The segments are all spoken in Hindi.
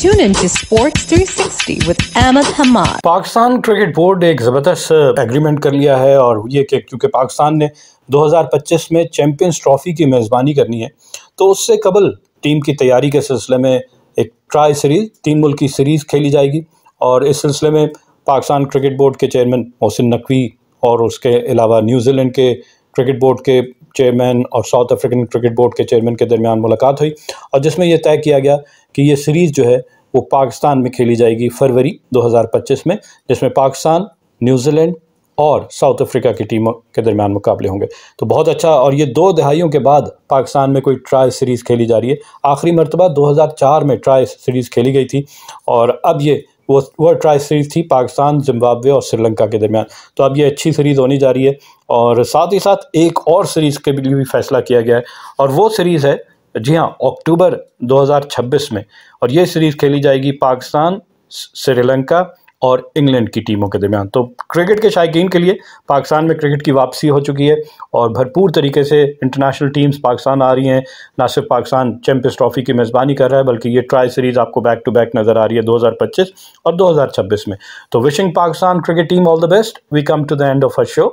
Tune in to Sports 360 with Ahmed Hamad. Pakistan cricket board ने एक ज़बरदस्त एग्रीमेंट कर लिया है और ये कि क्योंकि पाकिस्तान ने 2025 में चैंपियंस ट्रॉफी की मेज़बानी करनी है तो उससे कबल टीम की तैयारी के सिलसिले में एक ट्राई सीरीज़ तीन मुल्क की सीरीज़ खेली जाएगी और इस सिलसिले में पाकिस्तान क्रिकेट बोर्ड के चेयरमैन मोहसिन नकवी और उसके अलावा न्यूजीलैंड के क्रिकेट बोर्ड के चेयरमैन और साउथ अफ्रीकन क्रिकेट बोर्ड के चेयरमैन के दरमियान मुलाकात हुई और जिसमें यह तय किया गया कि ये सीरीज़ जो है वो पाकिस्तान में खेली जाएगी फरवरी 2025 में जिसमें पाकिस्तान न्यूजीलैंड और साउथ अफ्रीका की टीमों के दरमियान मुकाबले होंगे तो बहुत अच्छा और ये दो दहाइयों के बाद पाकिस्तान में कोई ट्राई सीरीज़ खेली जा रही है आखिरी मरतबा 2004 में ट्राई सीरीज़ खेली गई थी और अब ये वो वो ट्राई सीरीज़ थी पाकिस्तान जिम्बाब्वे और श्रीलंका के दरमियान तो अब ये अच्छी सीरीज़ होने जा रही है और साथ ही साथ एक और सीरीज़ के लिए भी फैसला किया गया है और वो सीरीज़ है जी हाँ अक्टूबर 2026 में और ये सीरीज़ खेली जाएगी पाकिस्तान श्रीलंका और इंग्लैंड की टीमों के दरमियान तो क्रिकेट के शायकीन के लिए पाकिस्तान में क्रिकेट की वापसी हो चुकी है और भरपूर तरीके से इंटरनेशनल टीम्स पाकिस्तान आ रही हैं ना सिर्फ पाकिस्तान चैम्पियंस ट्रॉफी की मेज़बानी कर रहा है बल्कि ये ट्राई सीरीज़ आपको बैक टू बैक नज़र आ रही है दो और दो में तो wishing Pakistan cricket team all the best we come to the end of a show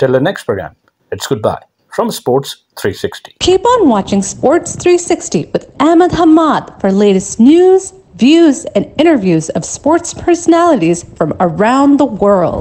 till the next programme it's goodbye from Sports 360. Keep on watching Sports 360 with Ahmed Hamad for latest news views, and interviews of sports personalities from around the world.